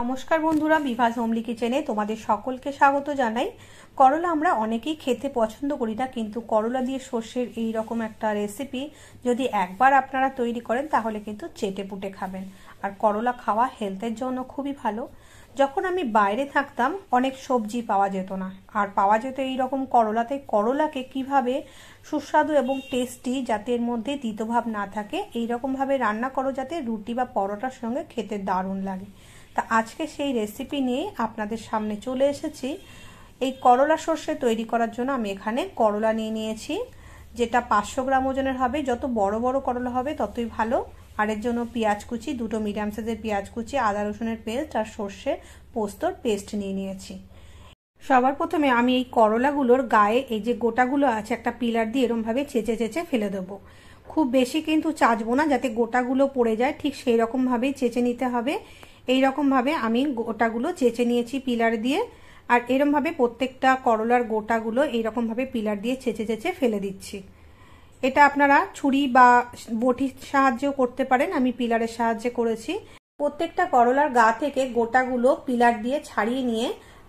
নমস্কার বন্ধুরা বিভাস হোমলি কিচেনে তোমাদের সকলকে স্বাগত জানাই করলা আমরা অনেকেই খেতে পছন্দ করি না কিন্তু করলা দিয়ে সর্ষের এই রকম একটা রেসিপি যদি একবার আপনারা তৈরি করেন তাহলে কিন্তু চেটে পুটে খাবেন আর করলা খাওয়া হেলথের জন্য খুবই ভালো যখন আমি বাইরে থাকতাম অনেক সবজি পাওয়া যেত না আর পাওয়া যেত এই রকম করলাতে করলাকে কিভাবে সুস্বাদু এবং টেস্টি যাতে এর মধ্যে দ্বিতভাব না থাকে এই রকমভাবে রান্না করো যাতে রুটি বা পরোটার সঙ্গে খেতে দারুণ লাগে তা আজকে সেই রেসিপি নিয়ে আপনাদের সামনে চলে এসেছি এই করলা সর্ষে তৈরি করার জন্য আমি এখানে করলা নিয়ে নিয়েছি যেটা পাঁচশো গ্রাম ওজনের হবে যত বড় বড় করলা হবে ততই ভালো আর এর জন্য পেঁয়াজ কুচি দুটো মিডিয়াম সাইজের পেঁয়াজ কুচি আদা রসুনের পেস্ট আর সর্ষের পোস্তর পেস্ট নিয়ে নিয়েছি সবার প্রথমে আমি এই করলাগুলোর গায়ে এই যে গোটাগুলো আছে একটা পিলার দিয়ে এরমভাবে চেঁচে চেঁচে ফেলে দেবো খুব বেশি কিন্তু চাচবো না যাতে গোটাগুলো পড়ে যায় ঠিক সেই রকমভাবেই চেঁচে নিতে হবে এই আমি গোটাগুলো চেঁচে নিয়েছি পিলার দিয়ে আর এরমভাবে প্রত্যেকটা করলার গোটাগুলো এইরকমভাবে পিলার দিয়ে চেচে চেচে ফেলে দিচ্ছি এটা আপনারা ছুরি বা বটির সাহায্যেও করতে পারেন আমি পিলারের সাহায্যে করেছি প্রত্যেকটা করলার গা থেকে গোটাগুলো পিলার দিয়ে ছাড়িয়ে নিয়ে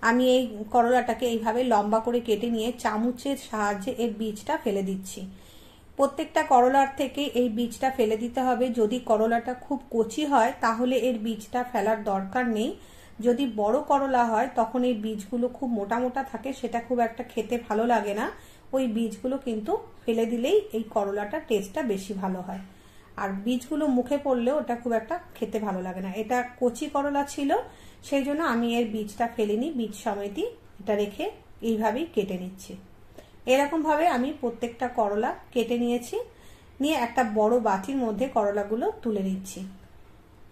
আমি এই করলাটাকে এইভাবে লম্বা করে কেটে নিয়ে চামচের সাহায্যে এর বীজটা ফেলে দিচ্ছি প্রত্যেকটা করলার থেকে এই বীজটা ফেলে দিতে হবে যদি করলাটা খুব কচি হয় তাহলে এর বীজটা ফেলার দরকার নেই যদি বড় করলা হয় তখন এই বীজগুলো খুব মোটা মোটা থাকে সেটা খুব একটা খেতে ভালো লাগে না ওই বীজগুলো কিন্তু ফেলে দিলেই এই করলাটা টেস্টটা বেশি ভালো হয় আর বীজগুলো মুখে পড়লেও ওটা খুব একটা খেতে ভালো লাগে না এটা কচি করলা ছিল সেই জন্য আমি এর বীজটা ফেলিনি বীজ সমেতই এটা রেখে এইভাবেই কেটে নিচ্ছি এরকমভাবে আমি প্রত্যেকটা করলা কেটে নিয়েছি নিয়ে একটা বড় বাটির মধ্যে করলাগুলো তুলে নিচ্ছি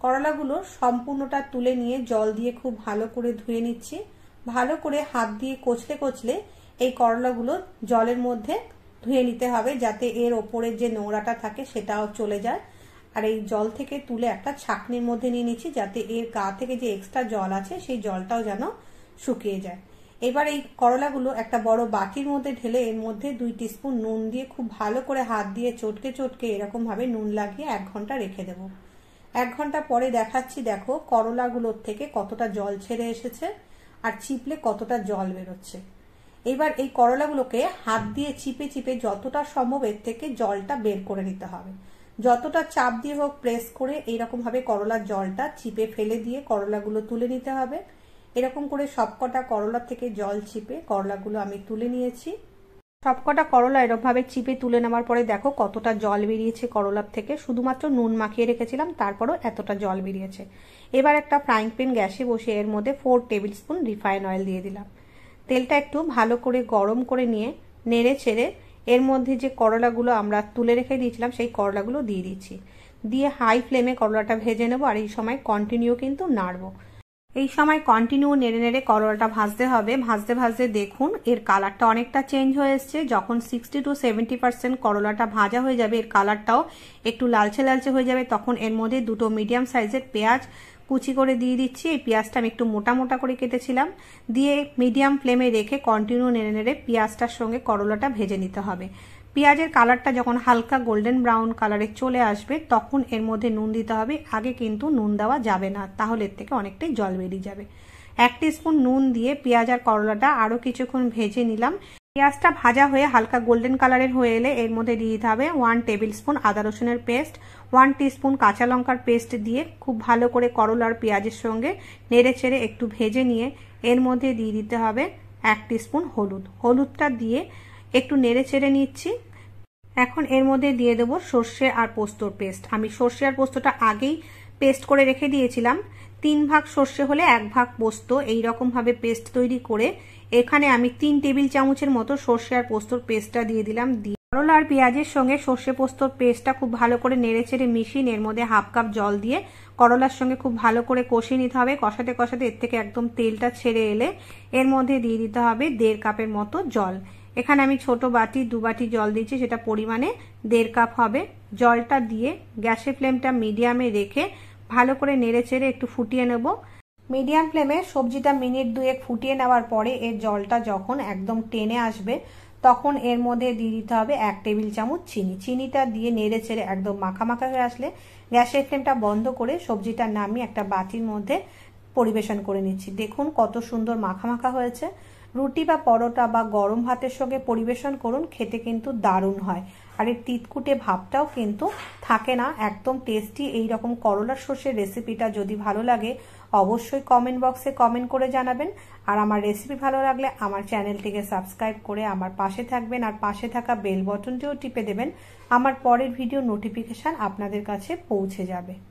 করলাগুলো সম্পূর্ণটা তুলে নিয়ে জল দিয়ে খুব ভালো করে ধুয়ে নিচ্ছি ভালো করে হাত দিয়ে কচলে কচলে এই করলাগুলো জলের মধ্যে ধুয়ে নিতে হবে যাতে এর ওপরের যে নোংরাটা থাকে সেটাও চলে যায় আর এই জল থেকে তুলে একটা ছাকনির মধ্যে নিয়ে নিচ্ছি যাতে এর গা থেকে যে এক্সট্রা জল আছে সেই জলটাও যেন শুকিয়ে যায় এবার এই করলাগুলো একটা বড় বাটির মধ্যে ঢেলে এর মধ্যে দুই স্পুন নুন দিয়ে খুব ভালো করে হাত দিয়ে চটকে চটকে এরকমভাবে নুন লাগিয়ে এক ঘন্টা রেখে দেব এক ঘন্টা পরে দেখাচ্ছি দেখো করলাগুলোর থেকে কতটা জল ছেড়ে এসেছে আর চিপলে কতটা জল বেরোচ্ছে এবার এই করলাগুলোকে হাত দিয়ে চিপে চিপে যতটা সম্ভব এর থেকে জলটা বের করে নিতে হবে যতটা চাপ দিয়ে হোক প্রেস করে এইরকমভাবে করলার জলটা চিপে ফেলে দিয়ে করলাগুলো তুলে নিতে হবে এরকম করে সবকটা করলা থেকে জল চিপে করলাগুলো আমি তুলে নিয়েছি সবকটা করলা ভাবে চিপে তুলে নেওয়ার পরে দেখো কতটা জল বেরিয়েছে করলার থেকে শুধুমাত্র নুন মাখিয়ে রেখেছিলাম তারপরও এতটা জল বেরিয়েছে এবার একটা ফ্রাইং প্যান গ্যাসে বসে এর মধ্যে four tablespoon refine oil দিয়ে দিলাম তেলটা একটু ভালো করে গরম করে নিয়ে নেড়ে ছেড়ে এর মধ্যে যে করলাগুলো আমরা তুলে রেখে দিয়েছিলাম সেই করলাগুলো দিয়ে দিচ্ছি দিয়ে হাই ফ্লেমে করলাটা ভেজে নেবো আর এই সময় কন্টিনিউ কিন্তু নাড়বো এই সময় কন্টিনিউ নেড়ে নেড়ে করলাটা ভাজতে হবে ভাজতে ভাজতে দেখুন এর কালারটা অনেকটা চেঞ্জ হয়ে এসছে যখন সিক্সটি টু সেভেন্টি পার্সেন্ট করলাটা ভাজা হয়ে যাবে এর কালারটাও একটু লালচে লালচে হয়ে যাবে তখন এর মধ্যে দুটো মিডিয়াম সাইজের পেঁয়াজ কুচি করে দিয়ে দিচ্ছি এই পেঁয়াজটা আমি একটু মোটা মোটা করে কেটেছিলাম দিয়ে মিডিয়াম ফ্লেমে রেখে কন্টিনিউ নেড়ে নেড়ে পেঁয়াজটার সঙ্গে করলাটা ভেজে নিতে হবে পেঁয়াজের কালারটা যখন হালকা গোল্ডেন ব্রাউন কালারে চলে আসবে তখন এর মধ্যে নুন দিতে হবে আগে কিন্তু নুন দেওয়া যাবে না তাহলে এর থেকে অনেকটাই জল বেরিয়ে যাবে এক স্পুন নুন দিয়ে পেঁয়াজ আর করলাটা আরও কিছুক্ষণ ভেজে নিলাম পেঁয়াজটা ভাজা হয়ে হালকা গোল্ডেন কালারের হয়ে এলে এর মধ্যে দিয়ে দিতে হবে ওয়ান টেবিল স্পুন আদা রসুনের পেস্ট ওয়ান টিস্পুন কাঁচা লঙ্কার পেস্ট দিয়ে খুব ভালো করে করলার আর পেঁয়াজের সঙ্গে নেড়ে চেড়ে একটু ভেজে নিয়ে এর মধ্যে দিয়ে দিতে হবে এক স্পুন হলুদ হলুদটা দিয়ে একটু নেড়ে চেড়ে নিচ্ছি এখন এর মধ্যে দিয়ে দেবো সর্ষে আর পোস্তর পেস্ট আমি সর্ষে আর পোস্তটা আগেই পেস্ট করে রেখে দিয়েছিলাম তিন ভাগ সর্ষে হলে এক ভাগ পোস্ত এইরকমভাবে পেস্ট তৈরি করে এখানে আমি তিন টেবিল চামচের মতো সর্ষে আর পোস্তর পেস্টটা দিয়ে দিলাম দিয়ে করলা আর পেঁয়াজের সঙ্গে সর্ষে পোস্তর পেস্টটা খুব ভালো করে নেড়েচেড়ে মিশিয়ে এর মধ্যে হাফ কাপ জল দিয়ে করলার সঙ্গে খুব ভালো করে কষিয়ে নিতে হবে কষাতে কষাতে এর থেকে একদম তেলটা ছেড়ে এলে এর মধ্যে দিয়ে দিতে হবে দেড় কাপের মতো জল এখানে আমি ছোট বাটি দু বাটি জল দিয়েছি সেটা পরিমাণে দেড় কাপ হবে জলটা দিয়ে গ্যাসের ফ্লেমটা মিডিয়ামে রেখে ভালো করে নেড়ে চেড়ে একটু ফুটিয়ে নেব মিডিয়াম ফ্লেমে সবজিটা মিনিট দুয়েক ফুটিয়ে নেওয়ার পরে এর জলটা যখন একদম টেনে আসবে তখন এর মধ্যে দিয়ে দিতে হবে এক টেবিল চামচ চিনি চিনিটা দিয়ে নেড়ে ছেড়ে একদম মাখামাখা হয়ে আসলে গ্যাসের ফ্লেমটা বন্ধ করে সবজিটা নামিয়ে একটা বাটির মধ্যে পরিবেশন করে নিচ্ছি দেখুন কত সুন্দর মাখামাখা হয়েছে রুটি বা পরোটা বা গরম ভাতের সঙ্গে পরিবেশন করুন খেতে কিন্তু দারুণ হয় আর এর তিতকুটে ভাবটাও কিন্তু থাকে না একদম টেস্টি এই রকম করলার সর্ষের রেসিপিটা যদি ভালো লাগে অবশ্যই কমেন্ট বক্সে কমেন্ট করে জানাবেন আর আমার রেসিপি ভালো লাগলে আমার চ্যানেলটিকে সাবস্ক্রাইব করে আমার পাশে থাকবেন আর পাশে থাকা বেল বটনটিও টিপে দেবেন আমার পরের ভিডিও নোটিফিকেশান আপনাদের কাছে পৌঁছে যাবে